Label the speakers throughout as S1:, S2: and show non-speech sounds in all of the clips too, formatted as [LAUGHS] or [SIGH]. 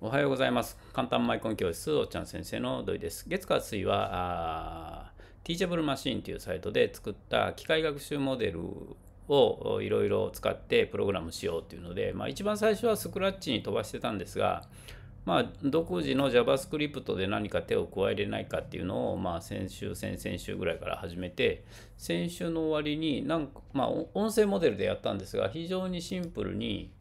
S1: おはようございます。簡単マイコン教室、おっちゃん先生の土井です。月火水は、ティーチャブルマシーンというサイトで作った機械学習モデルをいろいろ使ってプログラムしようというので、まあ、一番最初はスクラッチに飛ばしてたんですが、まあ、独自の JavaScript で何か手を加えれないかっていうのを、まあ、先週、先々週ぐらいから始めて、先週の終わりになんか、まあ、音声モデルでやったんですが、非常にシンプルに、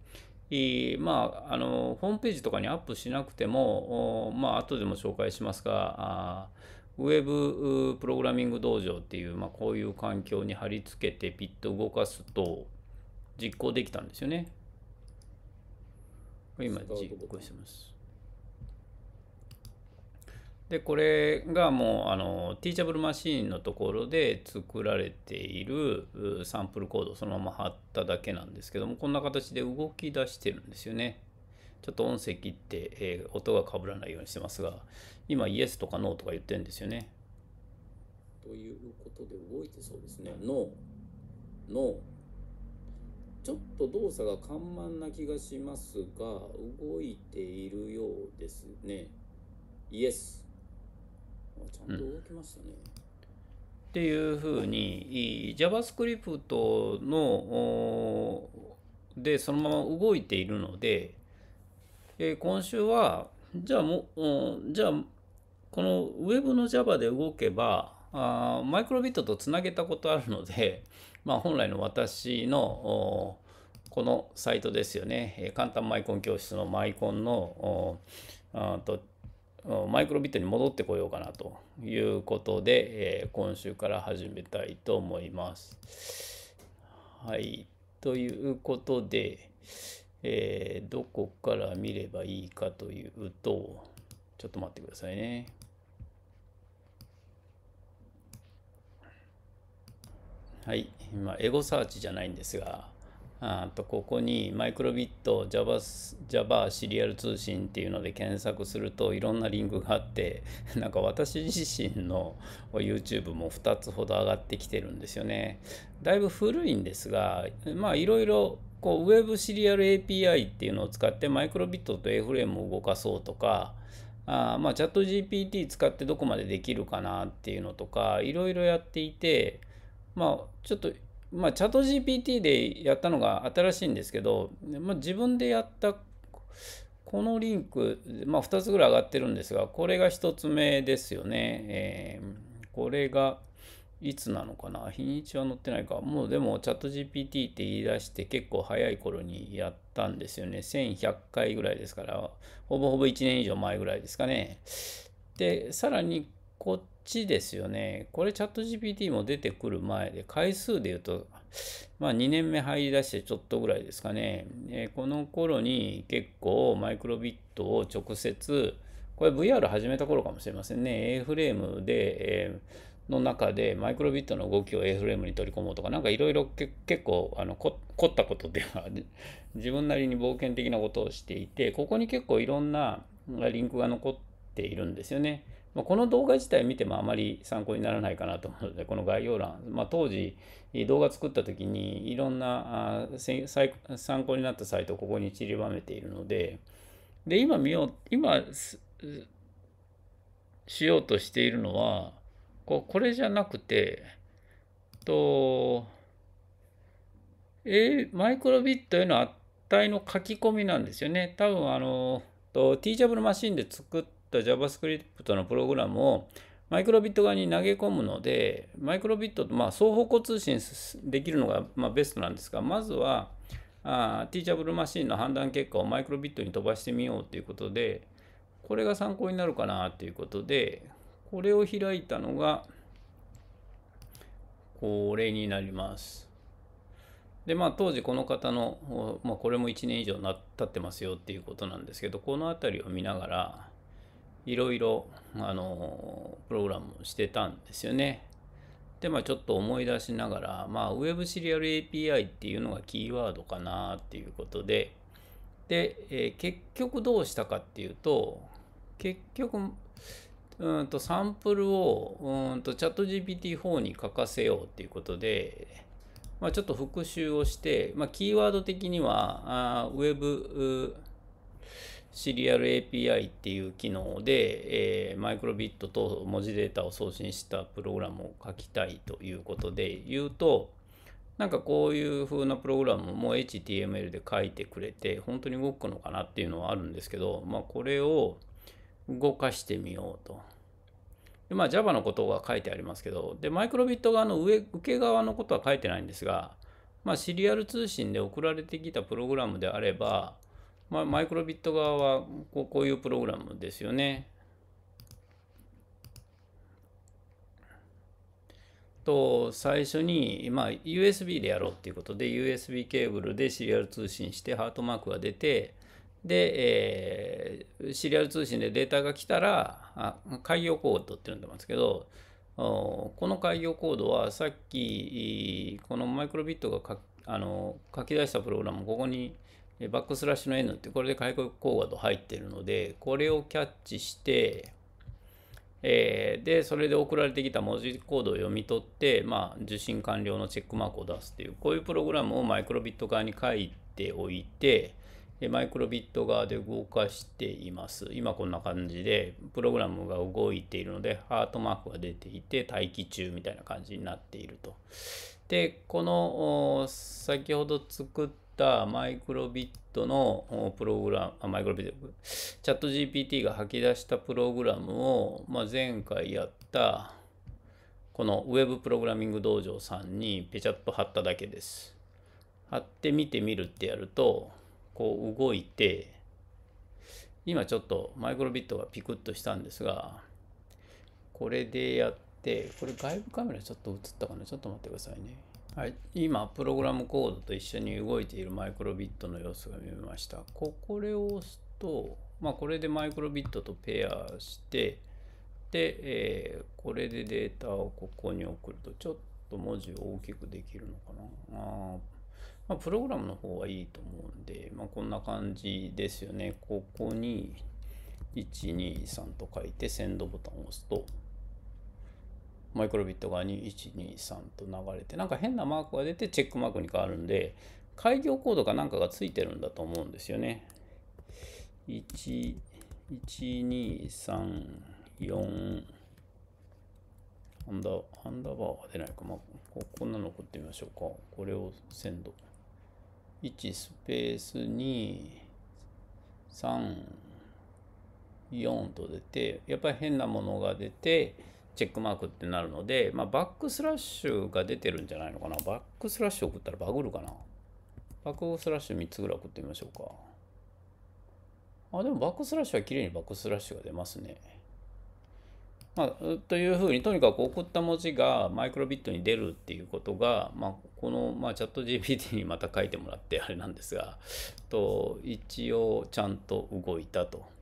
S1: まあ、あのホームページとかにアップしなくても、まあ後でも紹介しますが、ウェブプログラミング道場っていう、まあ、こういう環境に貼り付けてピッと動かすと実行できたんですよね。今実行してます。でこれがもうあのティーチャブルマシーンのところで作られているサンプルコードをそのまま貼っただけなんですけどもこんな形で動き出してるんですよね。ちょっと音切って、えー、音がかぶらないようにしてますが今イエスとかノーとか言ってるんですよね。ということで動いてそうですね。ノー、ノー。ちょっと動作が緩慢な気がしますが動いているようですね。イエス。ちゃんと動きましたね、うんっていうふうに JavaScript のでそのまま動いているので、え今週はじゃあもじゃあこの Web の Java で動けばあマイクロビットとつなげたことあるので、[LAUGHS] まあ、本来の私のこのサイトですよね簡単マイコン教室のマイコンのあとマイクロビットに戻ってこようかなということで、えー、今週から始めたいと思います。はい。ということで、えー、どこから見ればいいかというと、ちょっと待ってくださいね。はい。今、エゴサーチじゃないんですが、あとここにマイクロビット Java, Java シリアル通信っていうので検索するといろんなリンクがあって [LAUGHS] なんか私自身の YouTube も2つほど上がってきてるんですよねだいぶ古いんですがまあいろいろこう Web シリアル API っていうのを使ってマイクロビットと A フレームを動かそうとかあまあチャット GPT 使ってどこまでできるかなっていうのとかいろいろやっていてまあちょっとまあ、チャット GPT でやったのが新しいんですけど、まあ、自分でやったこのリンク、まあ、2つぐらい上がってるんですが、これが1つ目ですよね。えー、これがいつなのかな日にちは載ってないか。もうでもチャット GPT って言い出して結構早い頃にやったんですよね。1100回ぐらいですから、ほぼほぼ1年以上前ぐらいですかね。で、さらにこっちですよね。これチャット GPT も出てくる前で、回数で言うと、まあ2年目入り出してちょっとぐらいですかね。えー、この頃に結構マイクロビットを直接、これ VR 始めた頃かもしれませんね。A フレームで、えー、の中でマイクロビットの動きを A フレームに取り込もうとか、なんかいろいろ結構あの凝ったことでは、[LAUGHS] 自分なりに冒険的なことをしていて、ここに結構いろんなリンクが残っているんですよね。まあ、この動画自体見てもあまり参考にならないかなと思うので、[LAUGHS] この概要欄、まあ、当時動画作った時にいろんなあ参考になったサイトをここに散りばめているので、で、今見よう、今しようとしているのは、ここれじゃなくて、と、えマイクロビットへの値の書き込みなんですよね。多分あの、と、ティーチャブルマシンで作った JavaScript のプログラムをマイクロビット側に投げ込むので、マイクロビットとまあ双方向通信できるのがまベストなんですが、まずはあティーチャブルマシンの判断結果をマイクロビットに飛ばしてみようということで、これが参考になるかなということで、これを開いたのが、これになります。で、まあ当時この方の、まあ、これも1年以上な経ってますよっていうことなんですけど、この辺りを見ながら、いろいろ、あの、プログラムをしてたんですよね。で、まあちょっと思い出しながら、まあ Web シリアル API っていうのがキーワードかなっていうことで、で、えー、結局どうしたかっていうと、結局、うんとサンプルをうんとチャット GPT4 に書かせようっていうことで、まあ、ちょっと復習をして、まあ、キーワード的にはあ Web シリアル API っていう機能で、えー、マイクロビットと文字データを送信したプログラムを書きたいということで言うと、なんかこういう風なプログラムも HTML で書いてくれて、本当に動くのかなっていうのはあるんですけど、まあ、これを動かしてみようと。でまあ、Java のことが書いてありますけど、で、マイクロビット側の上、受け側のことは書いてないんですが、まあ、シリアル通信で送られてきたプログラムであれば、まあ、マイクロビット側はこうこういうプログラムですよね。と最初に、まあ、USB でやろうっていうことで USB ケーブルでシリアル通信してハートマークが出てで、えー、シリアル通信でデータが来たらあ開業コードって呼んでますけどこの開業コードはさっきこのマイクロビットが書あの書き出したプログラムをここにバックスラッシュの N ってこれで開口コーと入ってるのでこれをキャッチして、えー、でそれで送られてきた文字コードを読み取って、まあ、受信完了のチェックマークを出すというこういうプログラムをマイクロビット側に書いておいてマイクロビット側で動かしています。今こんな感じでプログラムが動いているのでハートマークが出ていて待機中みたいな感じになっていると。でこの先ほど作ったったマイクロビットのプログラム、あ、マイクロビット、チャット GPT が吐き出したプログラムを、まあ、前回やった、この Web プログラミング道場さんにペチャッと貼っただけです。貼ってみてみるってやると、こう動いて、今ちょっとマイクロビットがピクッとしたんですが、これでやって、これ外部カメラちょっと映ったかなちょっと待ってくださいね。はい、今プログラムコードと一緒に動いているマイクロビットの様子が見えましたここれを押すと、まあ、これでマイクロビットとペアしてで、えー、これでデータをここに送るとちょっと文字を大きくできるのかなあまあ、プログラムの方はいいと思うんで、まあ、こんな感じですよね。ここに123と書いてセンドボタンを押すとマイクロビットが2123と流れてなんか変なマークが出てチェックマークに変わるんで開業コードかなんかがついてるんだと思うんですよね。12345アンダーアンダーバーは出ないか、まあ、ここんなの送ってみましょうか。これを鮮度。1スペース234と出て、やっぱり変なものが出て、チェックマークってなるので、まあ、バックスラッシュが出てるんじゃないのかな。バックスラッシュ送ったらバグるかな。バックスラッシュ3つぐらい送ってみましょうか。あ、でもバックスラッシュは綺麗にバックスラッシュが出ますね。まあ、というふうに、とにかく送った文字がマイクロビットに出るっていうことが、まあ、この、まあ、チャット GPT にまた書いてもらってあれなんですが、と一応ちゃんと動いたと。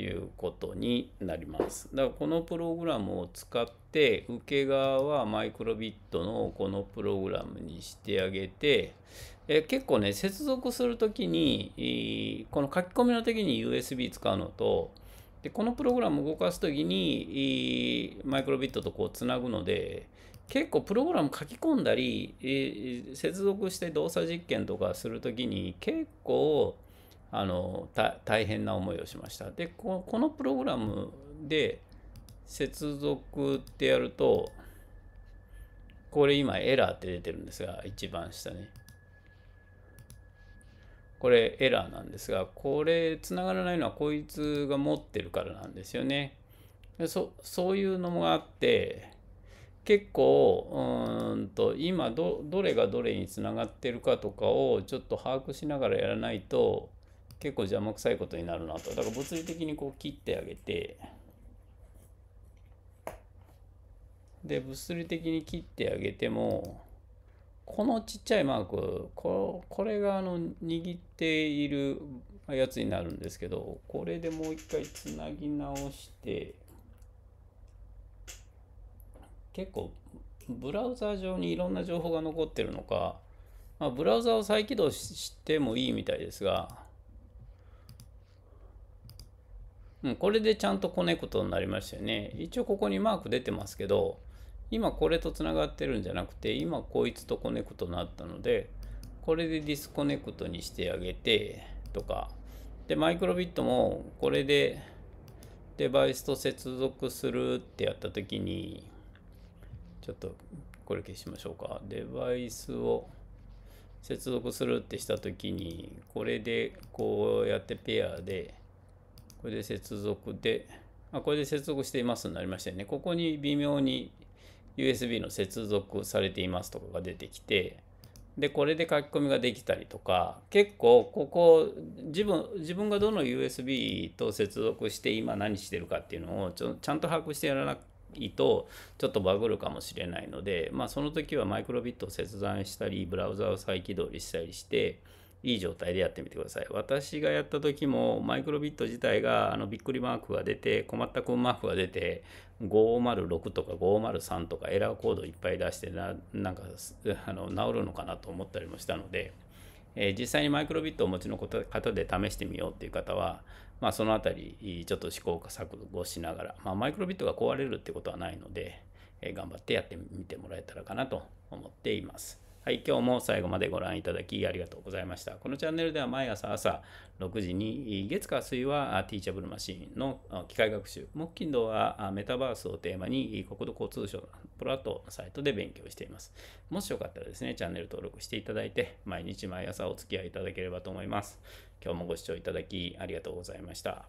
S1: いうことになります。だからこのプログラムを使って受け側はマイクロビットのこのプログラムにしてあげてえ結構ね接続する時にこの書き込みの時に USB 使うのとでこのプログラム動かす時にマイクロビットとこうつなぐので結構プログラム書き込んだり接続して動作実験とかする時に結構あの大変な思いをしました。でこのプログラムで接続ってやるとこれ今エラーって出てるんですが一番下に。これエラーなんですがこれつながらないのはこいつが持ってるからなんですよね。そそういうのもあって結構うんと今どれがどれにつながってるかとかをちょっと把握しながらやらないと結構邪魔くさいことになるなとだから物理的にこう切ってあげてで物理的に切ってあげてもこのちっちゃいマークここれがあの握っているやつになるんですけどこれでもう一回つなぎ直して結構ブラウザー上にいろんな情報が残ってるのか、まあ、ブラウザを再起動してもいいみたいですがうん、これでちゃんとコネクトになりましたよね。一応ここにマーク出てますけど、今これとつながってるんじゃなくて、今こいつとコネクトになったので、これでディスコネクトにしてあげて、とか。で、マイクロビットもこれでデバイスと接続するってやったときに、ちょっとこれ消しましょうか。デバイスを接続するってしたときに、これでこうやってペアで、これで接続で、まあ、これで接続していますになりましたよね。ここに微妙に USB の接続されていますとかが出てきて、で、これで書き込みができたりとか、結構ここ、自分、自分がどの USB と接続して今何してるかっていうのをちょちゃんと把握してやらないと、ちょっとバグるかもしれないので、まあその時はマイクロビットを切断したり、ブラウザを再起動したりして、いい状態でやってみてください。私がやった時もマイクロビット自体があのびっくりマークが出て困ったコンマークが出て506とか503とかエラーコードいっぱい出してななんか [LAUGHS] あの治るのかなと思ったりもしたので、えー、実際にマイクロビットをお持ちの方で試してみようっていう方は、まあ、そのあたりちょっと試行錯誤しながら、まあ、マイクロビットが壊れるってことはないので、えー、頑張ってやってみてもらえたらかなと思っています。はい、今日も最後までご覧いただきありがとうございました。このチャンネルでは毎朝朝6時に月火水はティーチャブルマシンの機械学習、木金堂はメタバースをテーマに国土交通省のプラットサイトで勉強しています。もしよかったらですね、チャンネル登録していただいて、毎日毎朝お付き合いいただければと思います。今日もご視聴いただきありがとうございました。